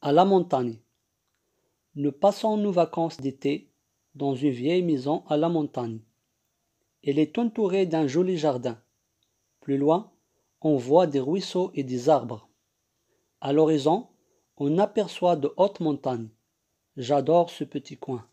à la montagne. Nous passons nos vacances d'été dans une vieille maison à la montagne. Elle est entourée d'un joli jardin. Plus loin, on voit des ruisseaux et des arbres. À l'horizon, on aperçoit de hautes montagnes. J'adore ce petit coin.